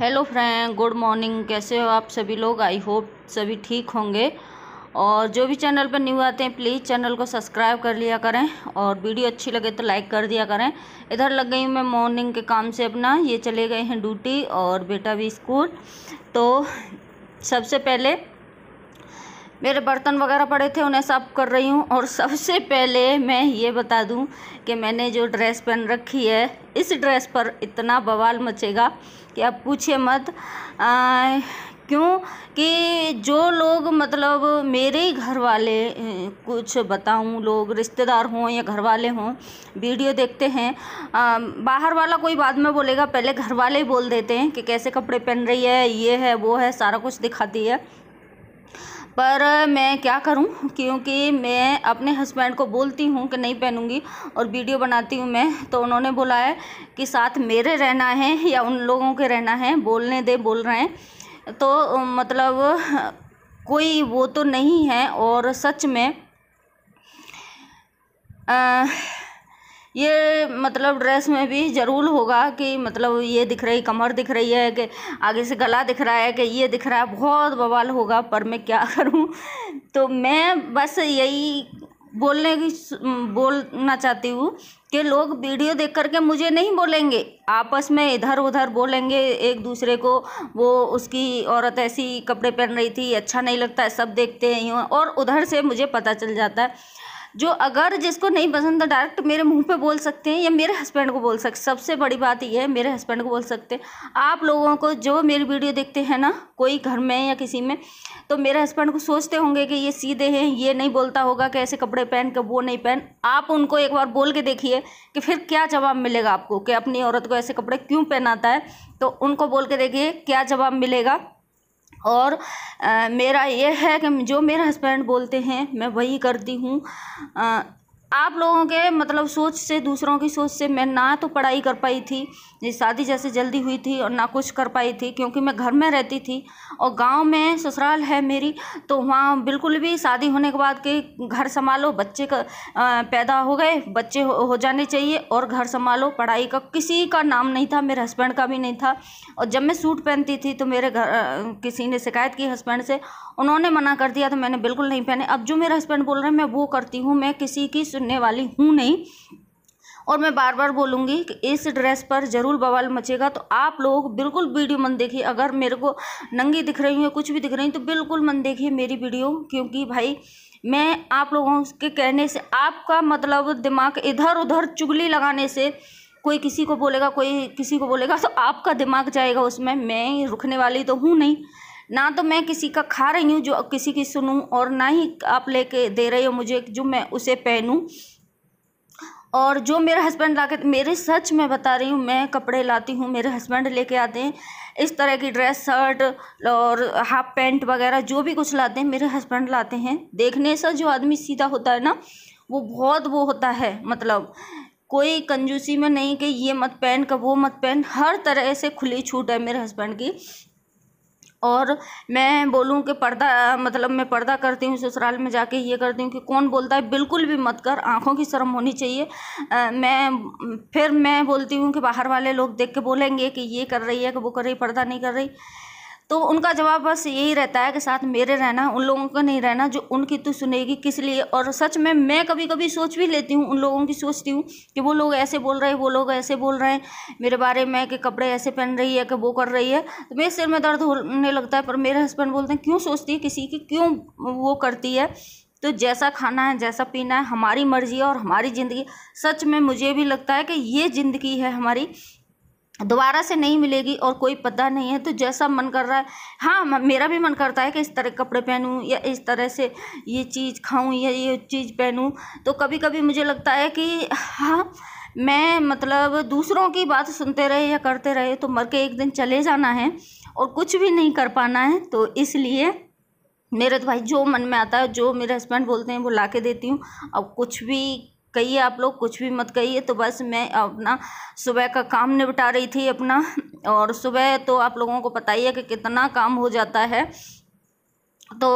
hello friend good morning कैसे हो आप सभी लोग आई होप सभी ठीक होंगे और जो भी चैनल पर न्यू आते हैं प्लीज़ चैनल को सब्सक्राइब कर लिया करें और वीडियो अच्छी लगे तो लाइक कर दिया करें इधर लग गई मैं मॉर्निंग के काम से अपना ये चले गए हैं ड्यूटी और बेटा भी स्कूल तो सबसे पहले मेरे बर्तन वगैरह पड़े थे उन्हें साफ कर रही हूँ और सबसे पहले मैं ये बता दूँ कि मैंने जो ड्रेस पहन रखी है इस ड्रेस पर इतना बवाल मचेगा कि आप पूछिए मत क्यों कि जो लोग मतलब मेरे ही घर वाले कुछ बताऊं लोग रिश्तेदार हों या घर वाले हों वीडियो देखते हैं आ, बाहर वाला कोई बाद में बोलेगा पहले घर वाले ही बोल देते हैं कि कैसे कपड़े पहन रही है ये है वो है सारा कुछ दिखाती है पर मैं क्या करूँ क्योंकि मैं अपने हस्बैंड को बोलती हूँ कि नहीं पहनूँगी और वीडियो बनाती हूँ मैं तो उन्होंने बोला है कि साथ मेरे रहना है या उन लोगों के रहना है बोलने दे बोल रहे हैं तो मतलब कोई वो तो नहीं है और सच में आ, ये मतलब ड्रेस में भी ज़रूर होगा कि मतलब ये दिख रही कमर दिख रही है कि आगे से गला दिख रहा है कि ये दिख रहा है बहुत बवाल होगा पर मैं क्या करूँ तो मैं बस यही बोलने की बोलना चाहती हूँ कि लोग वीडियो देख कर के मुझे नहीं बोलेंगे आपस में इधर उधर बोलेंगे एक दूसरे को वो उसकी औरत ऐसी कपड़े पहन रही थी अच्छा नहीं लगता है सब देखते हैं और उधर से मुझे पता चल जाता है जो अगर जिसको नहीं पसंद तो डायरेक्ट मेरे मुंह पे बोल सकते हैं या मेरे हस्बैंड को बोल सकते सबसे बड़ी बात यह है मेरे हस्बैंड को बोल सकते हैं आप लोगों को जो मेरी वीडियो देखते हैं ना कोई घर में या किसी में तो मेरे हस्बैंड को सोचते होंगे कि ये सीधे हैं ये नहीं बोलता होगा कि ऐसे कपड़े पहन के वो नहीं पहन आप उनको एक बार बोल के देखिए कि फिर क्या जवाब मिलेगा आपको कि अपनी औरत को ऐसे कपड़े क्यों पहनाता है तो उनको बोल के देखिए क्या जवाब मिलेगा और मेरा यह है कि जो मेरे हस्बैंड बोलते हैं मैं वही करती हूँ आप लोगों के मतलब सोच से दूसरों की सोच से मैं ना तो पढ़ाई कर पाई थी ये शादी जैसे जल्दी हुई थी और ना कुछ कर पाई थी क्योंकि मैं घर में रहती थी और गांव में ससुराल है मेरी तो वहाँ बिल्कुल भी शादी होने के बाद के घर संभालो बच्चे का आ, पैदा हो गए बच्चे हो, हो जाने चाहिए और घर संभालो पढ़ाई का किसी का नाम नहीं था मेरे हस्बैंड का भी नहीं था और जब मैं सूट पहनती थी तो मेरे घर किसी ने शिकायत की हस्बैंड से उन्होंने मना कर दिया तो मैंने बिल्कुल नहीं पहने अब जो मेरे हस्बैंड बोल रहे हैं मैं वो करती हूँ मैं किसी की सुनने वाली हूँ नहीं और मैं बार बार बोलूँगी कि इस ड्रेस पर ज़रूर बवाल मचेगा तो आप लोग बिल्कुल वीडियो मन देखिए अगर मेरे को नंगी दिख रही हूँ कुछ भी दिख रही हूँ तो बिल्कुल मन देखिए मेरी वीडियो क्योंकि भाई मैं आप लोगों के कहने से आपका मतलब दिमाग इधर उधर चुगली लगाने से कोई किसी को बोलेगा कोई किसी को बोलेगा तो आपका दिमाग जाएगा उसमें मैं रुकने वाली तो हूँ नहीं ना तो मैं किसी का खा रही हूँ जो किसी की सुनूँ और ना ही आप लेके दे रहे हो मुझे जो मैं उसे पहनूँ और जो मेरे हस्बैंड ला मेरे सच में बता रही हूँ मैं कपड़े लाती हूँ मेरे हस्बैंड लेके आते हैं इस तरह की ड्रेस शर्ट और हाफ पैंट वगैरह जो भी कुछ लाते हैं मेरे हस्बैंड लाते हैं देखने से जो आदमी सीधा होता है ना वो बहुत वो होता है मतलब कोई कंजूसी में नहीं कि ये मत पहन का वो मत पहन हर तरह से खुली छूट है मेरे हस्बैंड की और मैं बोलूँ कि पर्दा मतलब मैं पर्दा करती हूँ ससुराल में जाके ये करती हूँ कि कौन बोलता है बिल्कुल भी मत कर आँखों की शर्म होनी चाहिए मैं फिर मैं बोलती हूँ कि बाहर वाले लोग देख के बोलेंगे कि ये कर रही है कि वो कर रही पर्दा नहीं कर रही तो उनका जवाब बस यही रहता है कि साथ मेरे रहना उन लोगों का नहीं रहना जो उनकी तो सुनेगी किस लिए और सच में मैं कभी कभी सोच भी लेती हूँ उन लोगों की सोचती हूँ कि वो लोग ऐसे बोल रहे हैं वो लोग ऐसे बोल रहे हैं मेरे बारे में कि कपड़े ऐसे पहन रही है कि वो कर रही है तो मेरे सिर में दर्द होने लगता है पर मेरे हस्बैंड बोलते हैं क्यों सोचती है किसी की क्यों वो करती है तो जैसा खाना है जैसा पीना है हमारी मर्जी है और हमारी ज़िंदगी सच में मुझे भी लगता है कि ये ज़िंदगी है हमारी दोबारा से नहीं मिलेगी और कोई पता नहीं है तो जैसा मन कर रहा है हाँ मेरा भी मन करता है कि इस तरह कपड़े पहनूं या इस तरह से ये चीज़ खाऊं या ये चीज़ पहनूं तो कभी कभी मुझे लगता है कि हाँ मैं मतलब दूसरों की बात सुनते रहे या करते रहे तो मर के एक दिन चले जाना है और कुछ भी नहीं कर पाना है तो इसलिए मेरे तो भाई जो मन में आता है जो मेरे हस्बैंड बोलते हैं वो ला के देती हूँ अब कुछ भी कहिए आप लोग कुछ भी मत कहिए तो बस मैं अपना सुबह का काम निपटा रही थी अपना और सुबह तो आप लोगों को पता ही है कि कितना काम हो जाता है तो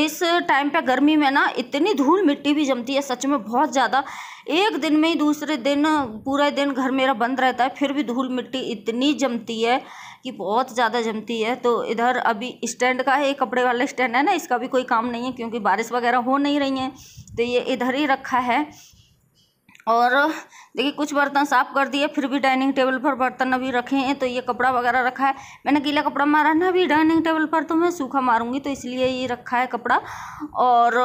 इस टाइम पे गर्मी में ना इतनी धूल मिट्टी भी जमती है सच में बहुत ज़्यादा एक दिन में ही दूसरे दिन पूरा दिन घर मेरा बंद रहता है फिर भी धूल मिट्टी इतनी जमती है कि बहुत ज़्यादा जमती है तो इधर अभी स्टैंड का है कपड़े वाला स्टैंड है ना इसका भी कोई काम नहीं है क्योंकि बारिश वगैरह हो नहीं रही है तो ये इधर ही रखा है और देखिए कुछ बर्तन साफ़ कर दिए फिर भी डाइनिंग टेबल पर बर्तन अभी रखे हैं तो ये कपड़ा वगैरह रखा है मैंने गीला कपड़ा मारा ना अभी डाइनिंग टेबल पर तो मैं सूखा मारूंगी तो इसलिए ये रखा है कपड़ा और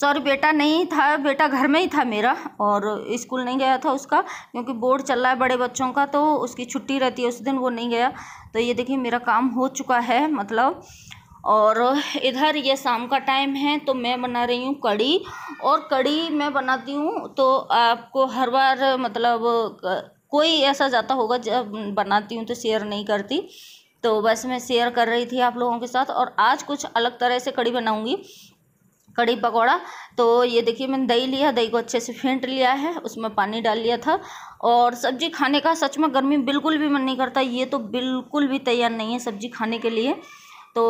सॉरी बेटा नहीं था बेटा घर में ही था मेरा और स्कूल नहीं गया था उसका क्योंकि बोर्ड चल रहा है बड़े बच्चों का तो उसकी छुट्टी रहती है उस दिन वो नहीं गया तो ये देखिए मेरा काम हो चुका है मतलब और इधर ये शाम का टाइम है तो मैं बना रही हूँ कड़ी और कड़ी मैं बनाती हूँ तो आपको हर बार मतलब कोई ऐसा जाता होगा जब बनाती हूँ तो शेयर नहीं करती तो बस मैं शेयर कर रही थी आप लोगों के साथ और आज कुछ अलग तरह से कड़ी बनाऊँगी कड़ी पकौड़ा तो ये देखिए मैंने दही लिया दही को अच्छे से फेंट लिया है उसमें पानी डाल लिया था और सब्जी खाने का सच में गर्मी बिल्कुल भी मन नहीं करता ये तो बिल्कुल भी तैयार नहीं है सब्जी खाने के लिए तो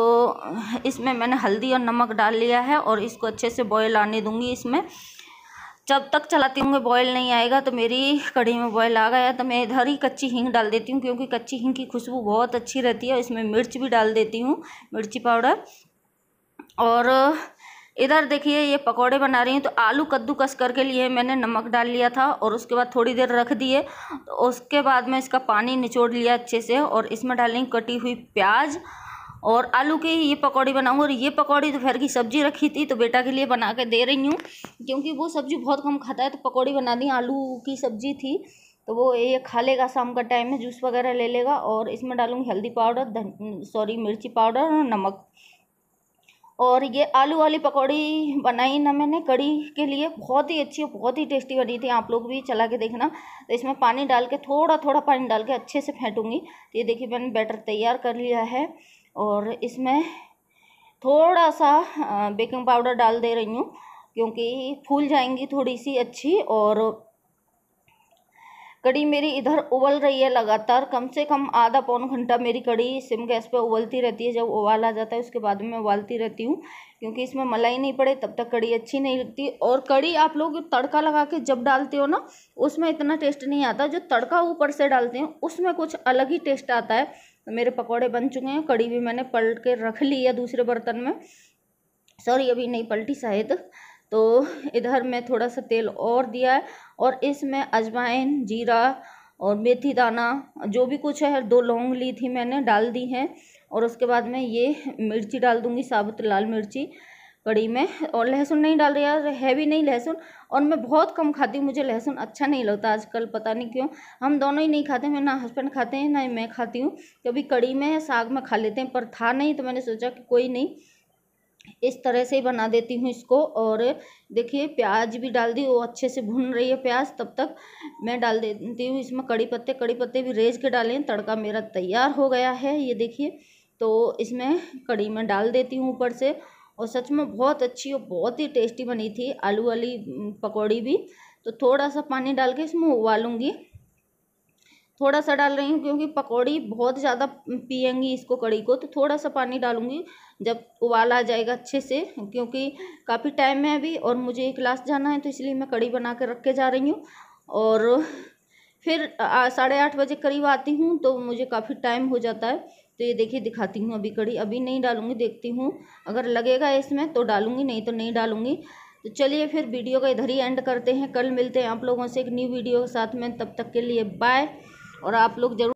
इसमें मैंने हल्दी और नमक डाल लिया है और इसको अच्छे से बॉयल आने दूँगी इसमें जब तक चलाती हूँ बॉयल नहीं आएगा तो मेरी कढ़ी में बॉयल आ गया तो मैं इधर ही कच्ची हींग डाल देती हूँ क्योंकि कच्ची हींग की खुशबू बहुत अच्छी रहती है इसमें मिर्च भी डाल देती हूँ मिर्ची पाउडर और इधर देखिए ये पकोड़े बना रही हैं तो आलू कद्दूकस करके लिए मैंने नमक डाल लिया था और उसके बाद थोड़ी देर रख दिए तो उसके बाद मैं इसका पानी निचोड़ लिया अच्छे से और इसमें डालेंगे कटी हुई प्याज और आलू की ये पकौड़ी बनाऊँ और ये पकौड़ी दोपहर की सब्जी रखी थी तो बेटा के लिए बना के दे रही हूँ क्योंकि वो सब्जी बहुत कम खाता है तो पकौड़ी बना दी आलू की सब्जी थी तो वो ये खा लेगा शाम का टाइम में जूस वगैरह ले लेगा और इसमें डालूँगी हल्दी पाउडर सॉरी मिर्ची पाउडर और नमक और ये आलू वाली पकौड़ी बनाई ना मैंने कड़ी के लिए बहुत ही अच्छी बहुत ही टेस्टी बनी थी आप लोग भी चला के देखना तो इसमें पानी डाल के थोड़ा थोड़ा पानी डाल के अच्छे से फेंटूँगी तो ये देखिए मैंने बैटर तैयार कर लिया है और इसमें थोड़ा सा बेकिंग पाउडर डाल दे रही हूँ क्योंकि फूल जाएंगी थोड़ी सी अच्छी और कड़ी मेरी इधर उबल रही है लगातार कम से कम आधा पौन घंटा मेरी कड़ी सिम गैस पे उबलती रहती है जब उबाल आ जाता है उसके बाद मैं उबालती रहती हूँ क्योंकि इसमें मलाई नहीं पड़े तब तक कड़ी अच्छी नहीं लगती और कड़ी आप लोग तड़का लगा के जब डालते हो ना उसमें इतना टेस्ट नहीं आता जो तड़का ऊपर से डालते हैं उसमें कुछ अलग ही टेस्ट आता है तो मेरे पकौड़े बन चुके हैं कड़ी भी मैंने पलट के रख ली है दूसरे बर्तन में सॉरी अभी नहीं पलटी शायद तो इधर मैं थोड़ा सा तेल और दिया है और इसमें अजवाइन जीरा और मेथी दाना जो भी कुछ है दो लौंग ली थी मैंने डाल दी हैं और उसके बाद मैं ये मिर्ची डाल दूँगी साबुत लाल मिर्ची कड़ी में और लहसुन नहीं डाल रही यार है भी नहीं लहसुन और मैं बहुत कम खाती हूँ मुझे लहसुन अच्छा नहीं लगता आजकल पता नहीं क्यों हम दोनों ही नहीं खाते मैं ना हस्बैंड खाते हैं ना मैं खाती हूँ कभी कड़ी में साग में खा लेते हैं पर था नहीं तो मैंने सोचा कि कोई नहीं इस तरह से ही बना देती हूँ इसको और देखिए प्याज भी डाल दी वो अच्छे से भून रही है प्याज तब तक मैं डाल देती हूँ इसमें कड़ी पत्ते कड़ी पत्ते भी रेज के डालें तड़का मेरा तैयार हो गया है ये देखिए तो इसमें कड़ी में डाल देती हूँ ऊपर से और सच में बहुत अच्छी और बहुत ही टेस्टी बनी थी आलू वाली पकौड़ी भी तो थोड़ा सा पानी डाल के इसमें उबालूँगी थोड़ा सा डाल रही हूँ क्योंकि पकौड़ी बहुत ज़्यादा पियेंगी इसको कड़ी को तो थोड़ा सा पानी डालूँगी जब उबाल आ जाएगा अच्छे से क्योंकि काफ़ी टाइम है अभी और मुझे एक क्लास जाना है तो इसलिए मैं कड़ी बना कर रख के जा रही हूँ और फिर साढ़े आठ बजे करीब आती हूँ तो मुझे काफ़ी टाइम हो जाता है तो ये देखिए दिखाती हूँ अभी कड़ी अभी नहीं डालूँगी देखती हूँ अगर लगेगा इसमें तो डालूँगी नहीं तो नहीं डालूँगी तो चलिए फिर वीडियो का इधर ही एंड करते हैं कल मिलते हैं आप लोगों से एक न्यू वीडियो के साथ में तब तक के लिए बाय और आप लोग ज़रूर